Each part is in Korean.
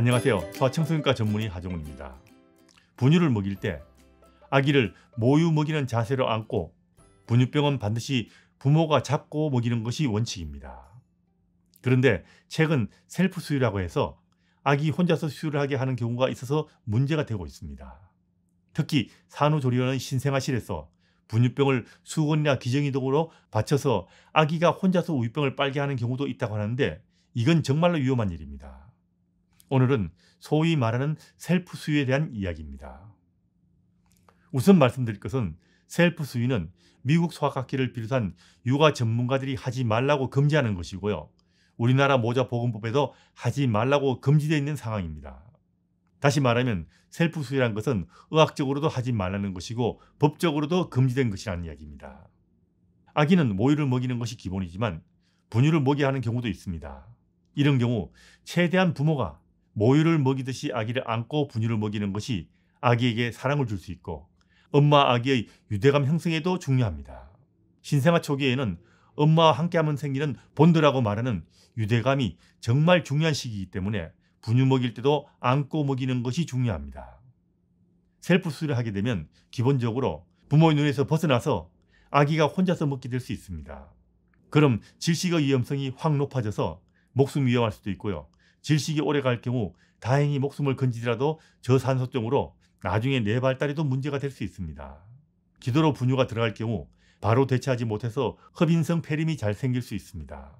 안녕하세요. 소아청소년과 전문의 하정훈입니다 분유를 먹일 때 아기를 모유 먹이는 자세로 안고 분유병은 반드시 부모가 잡고 먹이는 것이 원칙입니다. 그런데 최근 셀프 수유라고 해서 아기 혼자서 수유를 하게 하는 경우가 있어서 문제가 되고 있습니다. 특히 산후조리원은 신생아실에서 분유병을 수건이나 기정이 등으로 받쳐서 아기가 혼자서 우유병을 빨게 하는 경우도 있다고 하는데 이건 정말로 위험한 일입니다. 오늘은 소위 말하는 셀프 수유에 대한 이야기입니다. 우선 말씀드릴 것은 셀프 수유는 미국 소아학기를 비롯한 육아 전문가들이 하지 말라고 금지하는 것이고요. 우리나라 모자보건법에도 하지 말라고 금지되어 있는 상황입니다. 다시 말하면 셀프 수유란 것은 의학적으로도 하지 말라는 것이고 법적으로도 금지된 것이라는 이야기입니다. 아기는 모유를 먹이는 것이 기본이지만 분유를 먹이 하는 경우도 있습니다. 이런 경우 최대한 부모가 모유를 먹이듯이 아기를 안고 분유를 먹이는 것이 아기에게 사랑을 줄 수 있고 엄마 아기의 유대감 형성에도 중요합니다. 신생아 초기에는 엄마와 함께하면 생기는 본드라고 말하는 유대감이 정말 중요한 시기이기 때문에 분유 먹일 때도 안고 먹이는 것이 중요합니다. 셀프 수술을 하게 되면 기본적으로 부모의 눈에서 벗어나서 아기가 혼자서 먹게 될 수 있습니다. 그럼 질식의 위험성이 확 높아져서 목숨 위험할 수도 있고요. 질식이 오래 갈 경우 다행히 목숨을 건지더라도 저산소증으로 나중에 내 네 발다리도 문제가 될 수 있습니다. 기도로 분유가 들어갈 경우 바로 대체하지 못해서 흡인성 폐렴이 잘 생길 수 있습니다.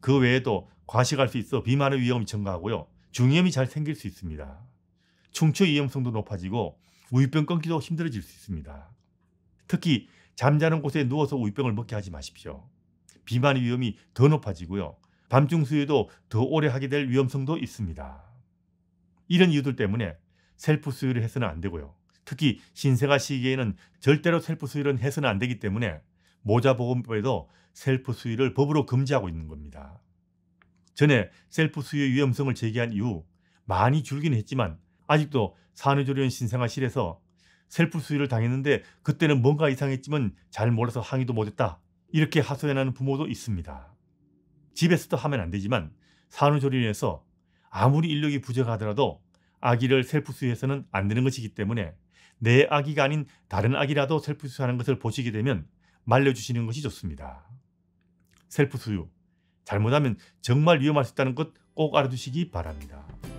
그 외에도 과식할 수 있어 비만의 위험이 증가하고요. 중이염이 잘 생길 수 있습니다. 충추 위험성도 높아지고 우유병 끊기도 힘들어질 수 있습니다. 특히 잠자는 곳에 누워서 우유병을 먹게 하지 마십시오. 비만의 위험이 더 높아지고요. 밤중 수유도 더 오래 하게 될 위험성도 있습니다. 이런 이유들 때문에 셀프 수유를 해서는 안 되고요. 특히 신생아 시기에는 절대로 셀프 수유는 해서는 안 되기 때문에 모자보건법에도 셀프 수유를 법으로 금지하고 있는 겁니다. 전에 셀프 수유의 위험성을 제기한 이후 많이 줄긴 했지만 아직도 산후조리원 신생아실에서 셀프 수유를 당했는데 그때는 뭔가 이상했지만 잘 몰라서 항의도 못했다. 이렇게 하소연하는 부모도 있습니다. 집에서도 하면 안 되지만 산후조리원에서 아무리 인력이 부족하더라도 아기를 셀프 수유해서는 안 되는 것이기 때문에 내 아기가 아닌 다른 아기라도 셀프 수유하는 것을 보시게 되면 말려주시는 것이 좋습니다. 셀프 수유 잘못하면 정말 위험할 수 있다는 것 꼭 알아두시기 바랍니다.